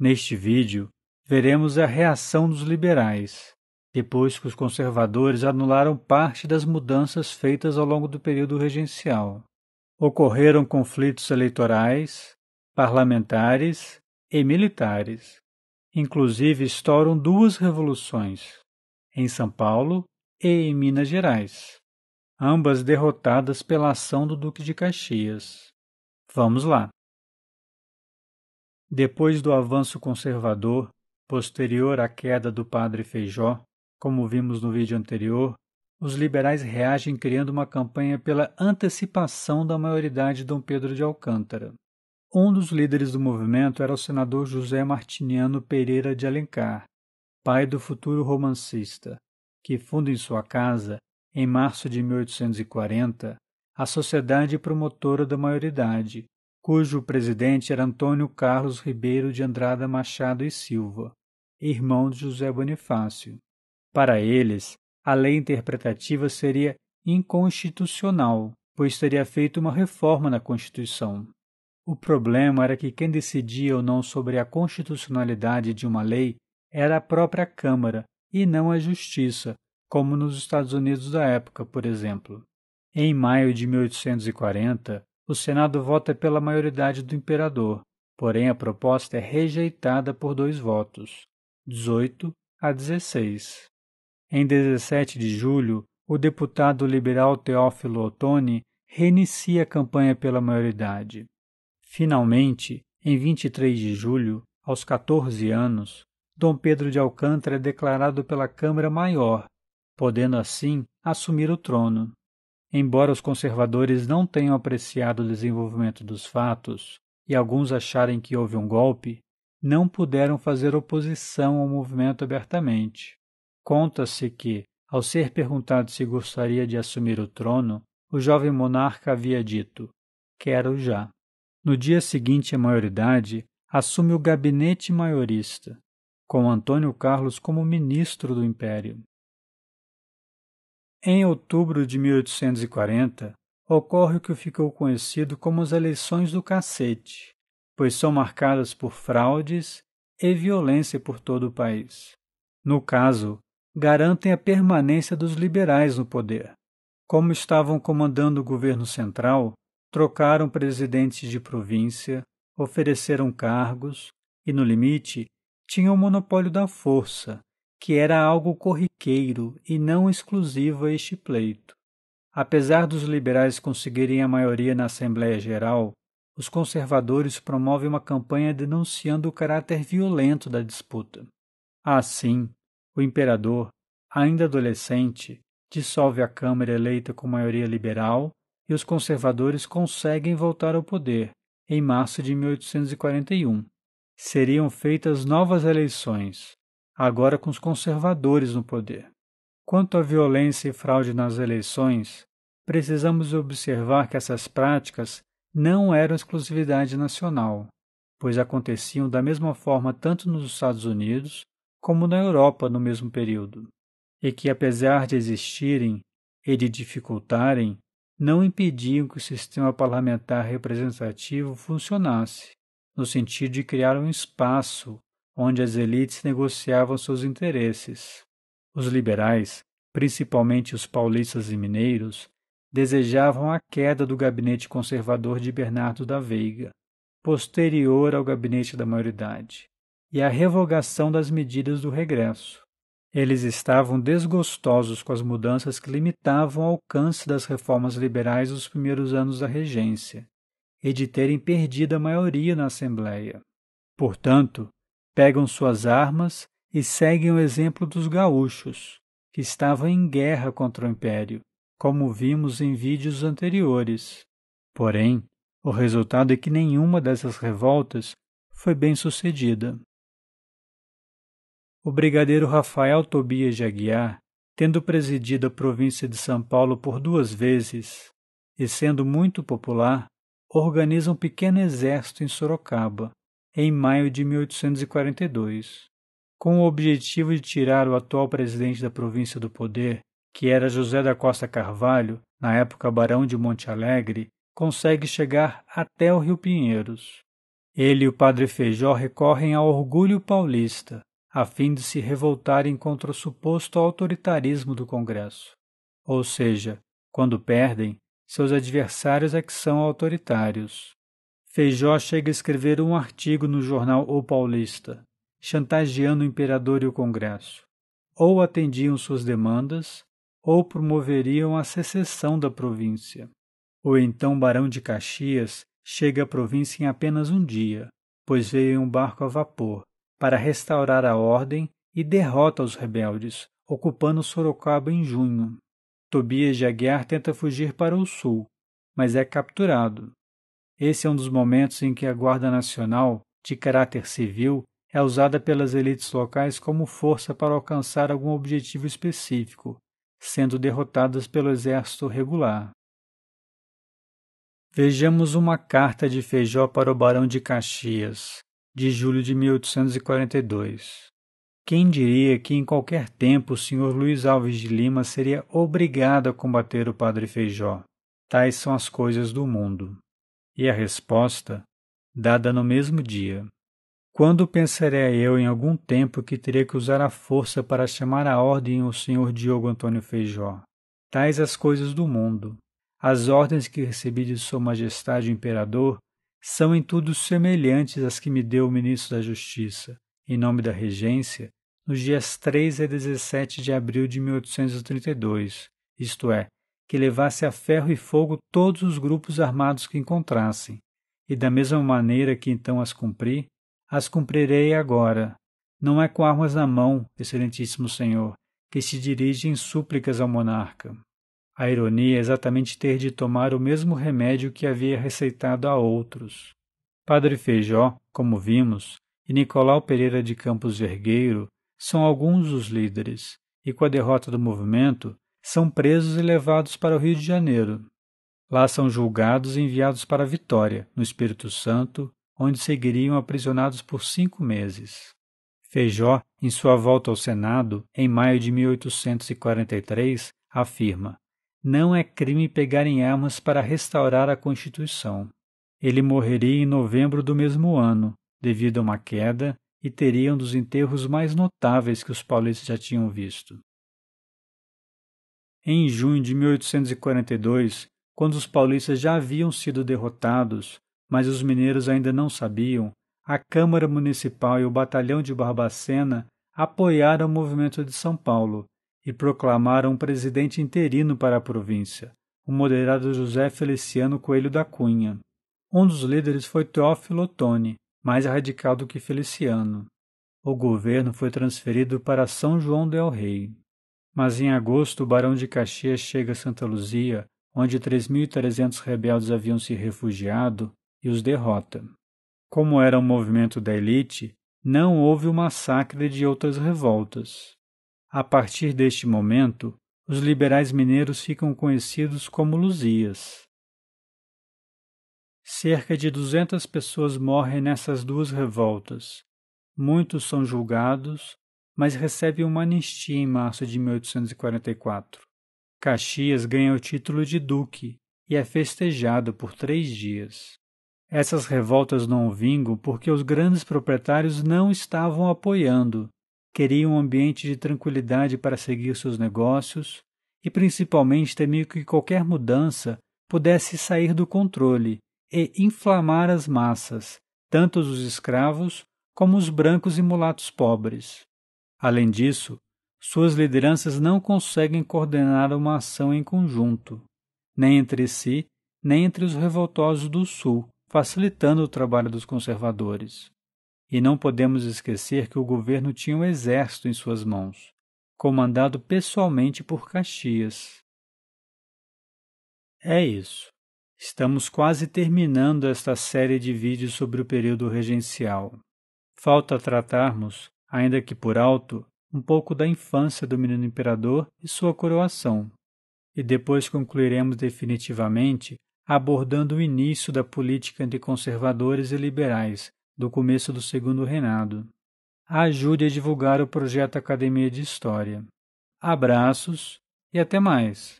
Neste vídeo, veremos a reação dos liberais, depois que os conservadores anularam parte das mudanças feitas ao longo do período regencial. Ocorreram conflitos eleitorais, parlamentares e militares. Inclusive, estouram duas revoluções, em São Paulo e em Minas Gerais, ambas derrotadas pela ação do Duque de Caxias. Vamos lá. Depois do avanço conservador, posterior à queda do padre Feijó, como vimos no vídeo anterior, os liberais reagem criando uma campanha pela antecipação da maioridade de Dom Pedro de Alcântara. Um dos líderes do movimento era o senador José Martiniano Pereira de Alencar, pai do futuro romancista, que funda em sua casa, em março de 1840, a Sociedade Promotora da Maioridade, cujo presidente era Antônio Carlos Ribeiro de Andrada Machado e Silva, irmão de José Bonifácio. Para eles, a lei interpretativa seria inconstitucional, pois teria feito uma reforma na Constituição. O problema era que quem decidia ou não sobre a constitucionalidade de uma lei era a própria Câmara e não a Justiça, como nos Estados Unidos da época, por exemplo. Em maio de 1840, o Senado vota pela maioridade do imperador, porém a proposta é rejeitada por dois votos, 18 a 16. Em 17 de julho, o deputado liberal Teófilo Ottoni reinicia a campanha pela maioridade. Finalmente, em 23 de julho, aos 14 anos, Dom Pedro de Alcântara é declarado pela Câmara Maior, podendo assim assumir o trono. Embora os conservadores não tenham apreciado o desenvolvimento dos fatos e alguns acharem que houve um golpe, não puderam fazer oposição ao movimento abertamente. Conta-se que, ao ser perguntado se gostaria de assumir o trono, o jovem monarca havia dito: Quero já. No dia seguinte à maioridade, assume o gabinete maiorista, com Antônio Carlos como ministro do Império. Em outubro de 1840, ocorre o que ficou conhecido como as eleições do cacete, pois são marcadas por fraudes e violência por todo o país. No caso, garantem a permanência dos liberais no poder. Como estavam comandando o governo central, trocaram presidentes de província, ofereceram cargos e, no limite, tinham o monopólio da força, que era algo corriqueiro e não exclusivo a este pleito. Apesar dos liberais conseguirem a maioria na Assembleia Geral, os conservadores promovem uma campanha denunciando o caráter violento da disputa. Assim, o imperador, ainda adolescente, dissolve a Câmara eleita com maioria liberal e os conservadores conseguem voltar ao poder em março de 1841. Seriam feitas novas eleições, agora com os conservadores no poder. Quanto à violência e fraude nas eleições, precisamos observar que essas práticas não eram exclusividade nacional, pois aconteciam da mesma forma tanto nos Estados Unidos como na Europa no mesmo período, e que, apesar de existirem e de dificultarem, não impediam que o sistema parlamentar representativo funcionasse, no sentido de criar um espaço onde as elites negociavam seus interesses. Os liberais, principalmente os paulistas e mineiros, desejavam a queda do gabinete conservador de Bernardo da Veiga, posterior ao gabinete da maioridade, e a revogação das medidas do regresso. Eles estavam desgostosos com as mudanças que limitavam o alcance das reformas liberais dos primeiros anos da regência e de terem perdido a maioria na Assembleia. Portanto, pegam suas armas e seguem o exemplo dos gaúchos, que estavam em guerra contra o império, como vimos em vídeos anteriores. Porém, o resultado é que nenhuma dessas revoltas foi bem sucedida. O brigadeiro Rafael Tobias de Aguiar, tendo presidido a província de São Paulo por duas vezes e sendo muito popular, organiza um pequeno exército em Sorocaba, em maio de 1842, com o objetivo de tirar o atual presidente da província do poder, que era José da Costa Carvalho, na época barão de Monte Alegre, consegue chegar até o Rio Pinheiros. Ele e o padre Feijó recorrem ao orgulho paulista, a fim de se revoltarem contra o suposto autoritarismo do Congresso. Ou seja, quando perdem, seus adversários é que são autoritários. Feijó chega a escrever um artigo no jornal O Paulista, chantageando o imperador e o Congresso. Ou atendiam suas demandas, ou promoveriam a secessão da província. O então Barão de Caxias chega à província em apenas um dia, pois veio em um barco a vapor, para restaurar a ordem e derrota os rebeldes, ocupando Sorocaba em junho. Tobias de Aguiar tenta fugir para o sul, mas é capturado. Esse é um dos momentos em que a Guarda Nacional, de caráter civil, é usada pelas elites locais como força para alcançar algum objetivo específico, sendo derrotadas pelo exército regular. Vejamos uma carta de Feijó para o Barão de Caxias, de julho de 1842. Quem diria que em qualquer tempo o senhor Luiz Alves de Lima seria obrigado a combater o padre Feijó? Tais são as coisas do mundo e a resposta dada no mesmo dia. Quando pensarei eu em algum tempo que terei que usar a força para chamar a ordem o senhor Diogo Antônio Feijó? Tais as coisas do mundo. As ordens que recebi de Sua Majestade o Imperador são em tudo semelhantes às que me deu o Ministro da Justiça, em nome da Regência, nos dias 3 a 17 de abril de 1832, isto é, que levasse a ferro e fogo todos os grupos armados que encontrasse. E da mesma maneira que então as cumpri, as cumprirei agora. Não é com armas na mão, excelentíssimo senhor, que se dirigem súplicas ao monarca. A ironia é exatamente ter de tomar o mesmo remédio que havia receitado a outros. Padre Feijó, como vimos, e Nicolau Pereira de Campos Vergueiro são alguns dos líderes, e com a derrota do movimento, são presos e levados para o Rio de Janeiro. Lá são julgados e enviados para Vitória, no Espírito Santo, onde seguiriam aprisionados por cinco meses. Feijó, em sua volta ao Senado, em maio de 1843, afirma: Não é crime pegar em armas para restaurar a Constituição. Ele morreria em novembro do mesmo ano, devido a uma queda, e teria um dos enterros mais notáveis que os paulistas já tinham visto. Em junho de 1842, quando os paulistas já haviam sido derrotados, mas os mineiros ainda não sabiam, a Câmara Municipal e o Batalhão de Barbacena apoiaram o movimento de São Paulo e proclamaram um presidente interino para a província, o moderado José Feliciano Coelho da Cunha. Um dos líderes foi Teófilo Otoni, mais radical do que Feliciano. O governo foi transferido para São João del Rei. Mas em agosto, o barão de Caxias chega a Santa Luzia, onde 3.300 rebeldes haviam se refugiado, e os derrota. Como era um movimento da elite, não houve o massacre de outras revoltas. A partir deste momento, os liberais mineiros ficam conhecidos como Luzias. Cerca de 200 pessoas morrem nessas duas revoltas. Muitos são julgados, mas recebe uma anistia em março de 1844. Caxias ganha o título de duque e é festejado por três dias. Essas revoltas não vingam porque os grandes proprietários não estavam apoiando, queriam um ambiente de tranquilidade para seguir seus negócios e principalmente temiam que qualquer mudança pudesse sair do controle e inflamar as massas, tanto os escravos como os brancos e mulatos pobres. Além disso, suas lideranças não conseguem coordenar uma ação em conjunto, nem entre si, nem entre os revoltosos do Sul, facilitando o trabalho dos conservadores. E não podemos esquecer que o governo tinha um exército em suas mãos, comandado pessoalmente por Caxias. É isso. Estamos quase terminando esta série de vídeos sobre o período regencial. Falta tratarmos ainda que por alto, um pouco da infância do menino imperador e sua coroação. E depois concluiremos definitivamente abordando o início da política entre conservadores e liberais, do começo do segundo reinado. Ajude a divulgar o projeto Academia de História. Abraços e até mais!